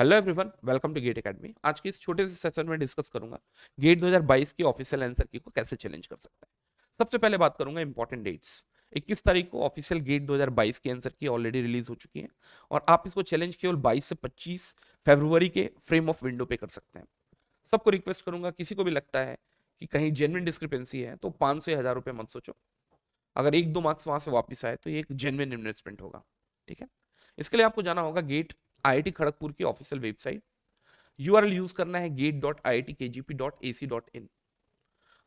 hello everyone welcome to GATE Academy आज के इस छोटे से सेशन में डिस्कस करूंगा गेट 2022 की ऑफिशियल आंसर की को कैसे चैलेंज कर सकता है सबसे पहले बात करूंगा इंपॉर्टेंट डेट्स 21 तारीख को ऑफिशियल गेट 2022 की आंसर की ऑलरेडी रिलीज हो चुकी है और आप इसको चैलेंज केवल 22 से 25 फरवरी के फ्रेम ऑफ विंडो पे कर सकते हैं सबको रिक्वेस्ट करूंगा किसी को भी लगता है कि कहीं जेनविन डिस्क्रिपेंसी है तो पाँच सौ हज़ार रुपये मत सोचो अगर एक दो मार्क्स वहाँ से वापस आए तो ये एक जेनविन इन्वेस्टमेंट होगा ठीक है इसके लिए आपको जाना होगा गेट आई खड़गपुर की ऑफिशियल वेबसाइट यू यूज करना है gate dot I T K G P dot A C dot in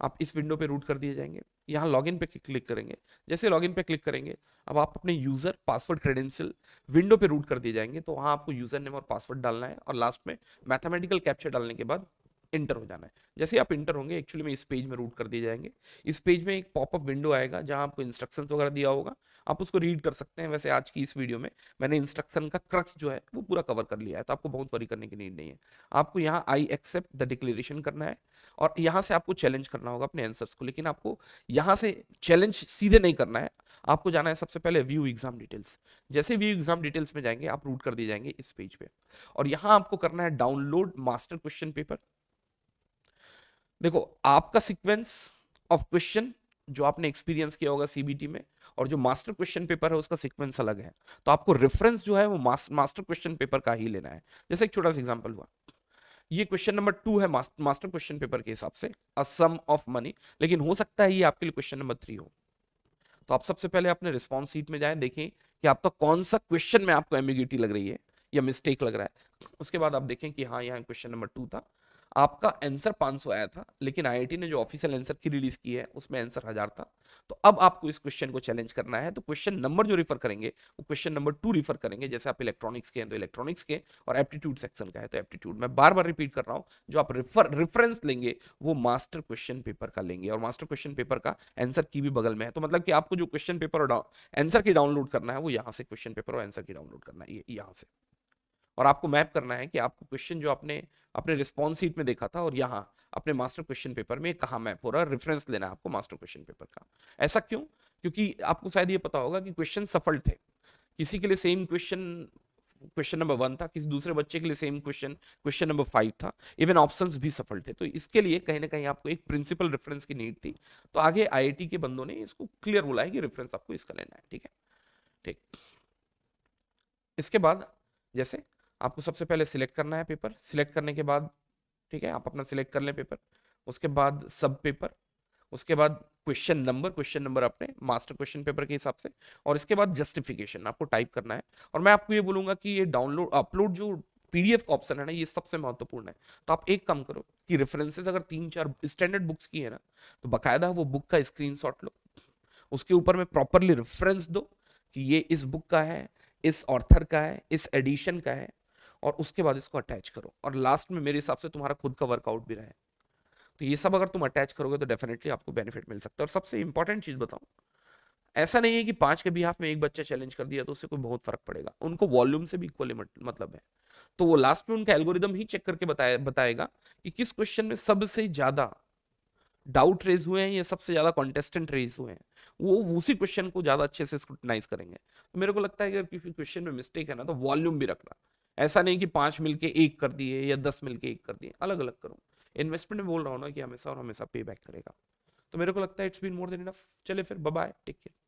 आप इस विंडो पे रूट कर दिए जाएंगे यहाँ इन पे क्लिक करेंगे जैसे लॉग इन पे क्लिक करेंगे अब आप अपने यूज़र पासवर्ड क्रेडेंशियल विंडो पे रूट कर दिए जाएंगे तो वहाँ आपको यूज़र नेम और पासवर्ड डालना है और लास्ट में मैथमेटिकल कैप्चर डालने के बाद इंटर हो जाना है जैसे आप इंटर होंगे एक्चुअली में इस पेज में रूट कर दिए जाएंगे इस पेज में एक पॉपअप विंडो आएगा जहां आपको इंस्ट्रक्शन वगैरह दिया होगा आप उसको रीड कर सकते हैं वैसे आज की इस वीडियो में मैंने इंस्ट्रक्शन का क्रक्स जो है वो पूरा कवर कर लिया है तो आपको बहुत वरी करने की नीड नहीं है आपको यहाँ आई एक्सेप्ट द डिक्लेरेशन करना है और यहाँ से आपको चैलेंज करना होगा अपने आंसर्स को लेकिन आपको यहाँ से चैलेंज सीधे नहीं करना है आपको जाना है सबसे पहले व्यू एग्जाम डिटेल्स जैसे व्यू एग्जाम डिटेल्स में जाएंगे आप रूट कर दिए जाएंगे इस पेज पर और यहाँ आपको करना है डाउनलोड मास्टर क्वेश्चन पेपर देखो आपका सीक्वेंस ऑफ क्वेश्चन जो आपने एक्सपीरियंस किया होगा सीबीटी में और जो मास्टर क्वेश्चन पेपर है उसका सीक्वेंस अलग है तो आपको रेफरेंस जो है वो मास्टर क्वेश्चन पेपर का ही लेना है जैसे एक छोटा सा एग्जाम्पल हुआ ये क्वेश्चन नंबर टू है मास्टर क्वेश्चन पेपर के हिसाब से अ सम ऑफ मनी लेकिन हो सकता है ये आपके लिए क्वेश्चन नंबर थ्री हो तो आप सबसे पहले अपने रिस्पॉन्स सीट में जाए देखें कि आपका कौन सा क्वेश्चन में आपको एम्बिग्यूटी लग रही है या मिस्टेक लग रहा है उसके बाद आप देखें कि हाँ यहाँ क्वेश्चन नंबर टू था आपका आंसर 500 आया था लेकिन आईआईटी ने जो ऑफिशियल आंसर की रिलीज की है उसमें आंसर हजार था तो अब आपको इस क्वेश्चन को चैलेंज करना है तो क्वेश्चन नंबर जो रिफर करेंगे वो क्वेश्चन नंबर टू रिफर करेंगे जैसे आप इलेक्ट्रॉनिक्स के हैं तो इलेक्ट्रॉनिक्स के और एप्टीट्यूड सेक्शन का है तो एप्टीट्यूड मैं बार बार रिपीट कर रहा हूँ जो आप रिफर रिफरेंस लेंगे वो मास्टर क्वेश्चन पेपर का लेंगे और मास्टर क्वेश्चन पेपर का आंसर की भी बगल में है तो मतलब कि आपको जो क्वेश्चन पेपर और आंसर की डाउनलोड करना है वो यहाँ से क्वेश्चन पेपर और आंसर की डाउनलोड करना है यहाँ से और आपको मैप करना है कि आपको क्वेश्चन जो आपने अपने रिस्पॉन्स सीट में देखा था और यहाँ अपने मास्टर क्वेश्चन पेपर में कहाँ मैप हो रहा है रेफरेंस लेना है आपको मास्टर क्वेश्चन पेपर का ऐसा क्यों क्योंकि आपको शायद ये पता होगा कि क्वेश्चन सफल थे किसी के लिए same question question number one था किसी दूसरे बच्चे के लिए same question question number five था इवन ऑप्शंस भी सफल थे तो इसके लिए कहीं ना कहीं आपको एक प्रिंसिपल रेफरेंस की नीड थी तो आगे आईआईटी के बंदों ने इसको क्लियर बोला है कि रेफरेंस आपको इसका लेना है ठीक है ठीक इसके बाद जैसे आपको सबसे पहले सिलेक्ट करना है पेपर सिलेक्ट करने के बाद ठीक है आप अपना सिलेक्ट कर लें पेपर उसके बाद सब पेपर उसके बाद क्वेश्चन नंबर क्वेश्चन नंबर अपने मास्टर क्वेश्चन पेपर के हिसाब से और इसके बाद जस्टिफिकेशन आपको टाइप करना है और मैं आपको ये बोलूंगा कि ये डाउनलोड अपलोड जो पीडीएफ का ऑप्शन है ना ये सबसे महत्वपूर्ण है तो आप एक काम करो कि रेफरेंसेस अगर तीन चार स्टैंडर्ड बुक्स की है ना तो बाकायदा वो बुक का स्क्रीन लो उसके ऊपर में प्रॉपरली रेफरेंस दो कि ये इस बुक का है इस ऑर्थर का है इस एडिशन का है और उसके बाद इसको अटैच करो और लास्ट में मेरे हिसाब से तुम्हारा खुद का वर्कआउट भी रहे तो ये सब अगर तुम अटैच करोगे तो डेफिनेटली आपको बेनिफिट मिल सकता है और सबसे इंपॉर्टेंट चीज़ बताऊँ ऐसा नहीं है कि पाँच के बिहाफ में एक बच्चा चैलेंज कर दिया तो उससे कोई बहुत फर्क पड़ेगा उनको वॉल्यूम से भी इक्वली मतलब है तो वो लास्ट में उनका एल्गोरिदम ही चेक करके बताया बताएगा कि किस क्वेश्चन में सबसे ज़्यादा डाउट रेज हुए हैं या सबसे ज़्यादा कॉन्टेस्टेंट रेज हुए हैं वो उसी क्वेश्चन को ज़्यादा अच्छे से स्क्रूटनाइज करेंगे तो मेरे को लगता है कि अगर किसी क्वेश्चन में मिस्टेक है ना तो वॉल्यूम भी रखना ऐसा नहीं कि पांच मिलके एक कर दिए या दस मिलके एक कर दिए अलग अलग करूँ इन्वेस्टमेंट में बोल रहा हूँ ना कि हमेशा और हमेशा पे बैक करेगा तो मेरे को लगता है it's been more than enough चले फिर बाय टेक केयर